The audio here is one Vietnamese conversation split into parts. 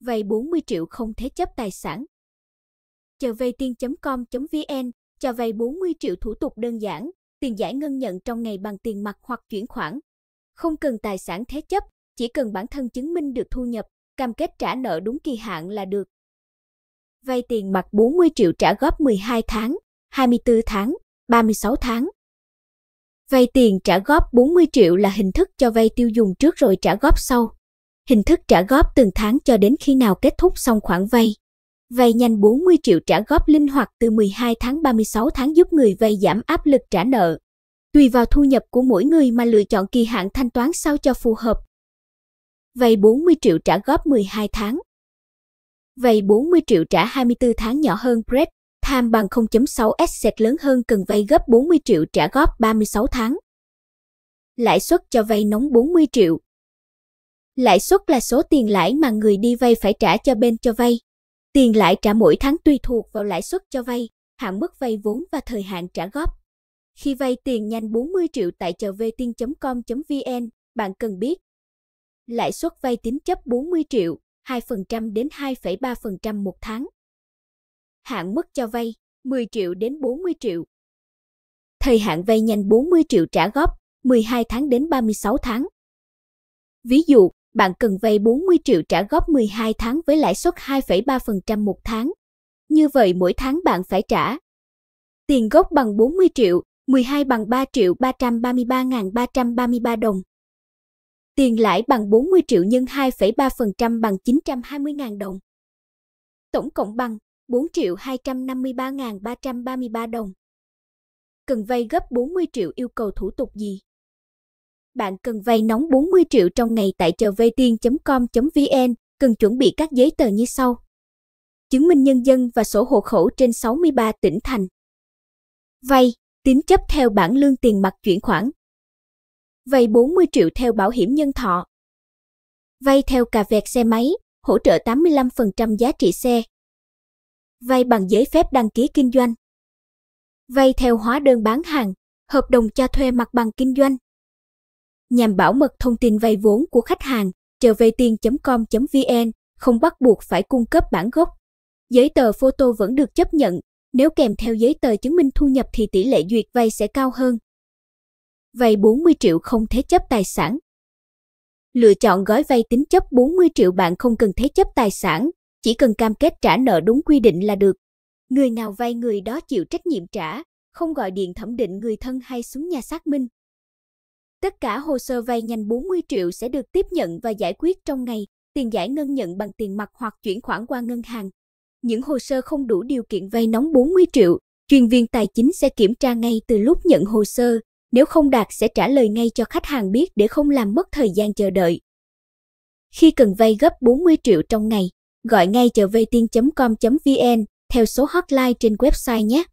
vay 40 triệu không thế chấp tài sản. Chờ vay tiên.com.vn cho vay 40 triệu thủ tục đơn giản, tiền giải ngân nhận trong ngày bằng tiền mặt hoặc chuyển khoản. Không cần tài sản thế chấp, chỉ cần bản thân chứng minh được thu nhập, cam kết trả nợ đúng kỳ hạn là được. Vay tiền mặt 40 triệu trả góp 12 tháng, 24 tháng, 36 tháng. Vay tiền trả góp 40 triệu là hình thức cho vay tiêu dùng trước rồi trả góp sau hình thức trả góp từng tháng cho đến khi nào kết thúc xong khoản vay. Vay nhanh 40 triệu trả góp linh hoạt từ 12 tháng 36 tháng giúp người vay giảm áp lực trả nợ. Tùy vào thu nhập của mỗi người mà lựa chọn kỳ hạn thanh toán sao cho phù hợp. Vay 40 triệu trả góp 12 tháng. Vay 40 triệu trả 24 tháng nhỏ hơn Bread tham bằng 0.6 SET lớn hơn cần vay gấp 40 triệu trả góp 36 tháng. Lãi suất cho vay nóng 40 triệu, Lãi suất là số tiền lãi mà người đi vay phải trả cho bên cho vay. Tiền lãi trả mỗi tháng tùy thuộc vào lãi suất cho vay, hạn mức vay vốn và thời hạn trả góp. Khi vay tiền nhanh 40 triệu tại chợ vtin.com.vn, bạn cần biết lãi suất vay tín chấp 40 triệu, 2% đến 2,3% một tháng. Hạn mức cho vay 10 triệu đến 40 triệu. Thời hạn vay nhanh 40 triệu trả góp 12 tháng đến 36 tháng. Ví dụ, bạn cần vay 40 triệu trả góp 12 tháng với lãi suất 2,3% một tháng. Như vậy mỗi tháng bạn phải trả tiền gốc bằng 40 triệu, 12 bằng 3 triệu 333.333 đồng. Tiền lãi bằng 40 triệu nhân 2,3% bằng 920.000 đồng. Tổng cộng bằng 4 triệu 253.333 đồng. Cần vay gấp 40 triệu yêu cầu thủ tục gì? Bạn cần vay nóng 40 triệu trong ngày tại trở vay tiền.com.vn, cần chuẩn bị các giấy tờ như sau. Chứng minh nhân dân và sổ hộ khẩu trên 63 tỉnh thành. Vay, tín chấp theo bảng lương tiền mặt chuyển khoản. Vay 40 triệu theo bảo hiểm nhân thọ. Vay theo cà vẹt xe máy, hỗ trợ 85% giá trị xe. Vay bằng giấy phép đăng ký kinh doanh. Vay theo hóa đơn bán hàng, hợp đồng cho thuê mặt bằng kinh doanh nhằm bảo mật thông tin vay vốn của khách hàng, trở về tiền.com.vn không bắt buộc phải cung cấp bản gốc. Giấy tờ photo vẫn được chấp nhận, nếu kèm theo giấy tờ chứng minh thu nhập thì tỷ lệ duyệt vay sẽ cao hơn. Vay 40 triệu không thế chấp tài sản. Lựa chọn gói vay tính chấp 40 triệu bạn không cần thế chấp tài sản, chỉ cần cam kết trả nợ đúng quy định là được. Người nào vay người đó chịu trách nhiệm trả, không gọi điện thẩm định người thân hay xuống nhà xác minh. Tất cả hồ sơ vay nhanh 40 triệu sẽ được tiếp nhận và giải quyết trong ngày, tiền giải ngân nhận bằng tiền mặt hoặc chuyển khoản qua ngân hàng. Những hồ sơ không đủ điều kiện vay nóng 40 triệu, chuyên viên tài chính sẽ kiểm tra ngay từ lúc nhận hồ sơ, nếu không đạt sẽ trả lời ngay cho khách hàng biết để không làm mất thời gian chờ đợi. Khi cần vay gấp 40 triệu trong ngày, gọi ngay cho về tiên.com.vn theo số hotline trên website nhé.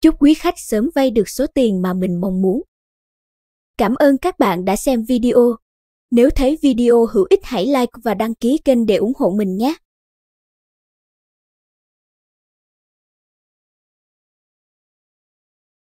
Chúc quý khách sớm vay được số tiền mà mình mong muốn. Cảm ơn các bạn đã xem video. Nếu thấy video hữu ích hãy like và đăng ký kênh để ủng hộ mình nhé.